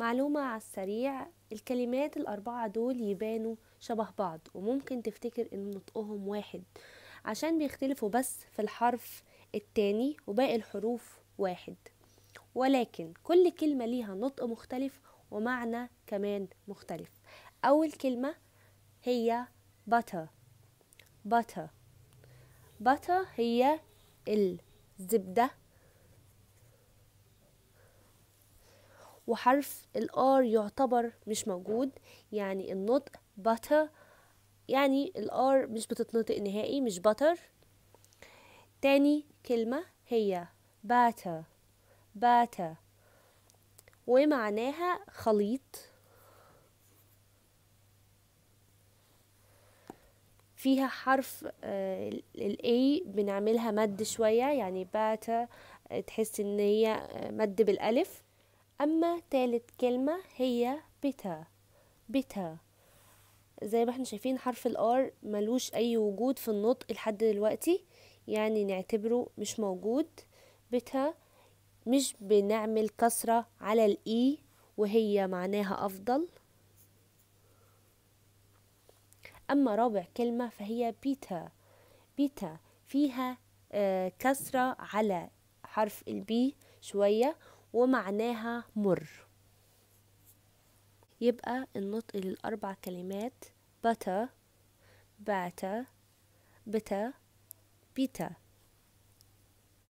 معلومة على السريع الكلمات الأربعة دول يبانوا شبه بعض وممكن تفتكر إن نطقهم واحد عشان بيختلفوا بس في الحرف التاني وباقي الحروف واحد ولكن كل كلمة ليها نطق مختلف ومعنى كمان مختلف أول كلمة هي butter butter butter هي الزبدة وحرف الار يعتبر مش موجود يعني النطق butter يعني الار مش بتتنطق نهائي مش butter تاني كلمة هي باتا باتا ومعناها خليط فيها حرف آه، الاي بنعملها مد شوية يعني باتا آه، تحس ان هي آه، مد بالالف أما تالت كلمة هي بتا بتا زي ما احنا شايفين حرف الار ملوش أي وجود في النطق لحد دلوقتي يعني نعتبره مش موجود بتا مش بنعمل كسرة على الإي e وهي معناها أفضل أما رابع كلمة فهي بيتا بيتا فيها آه، كسرة على حرف البي شوية ومعناها مر يبقى النطق للأربع كلمات بتا باتا بتا بيتا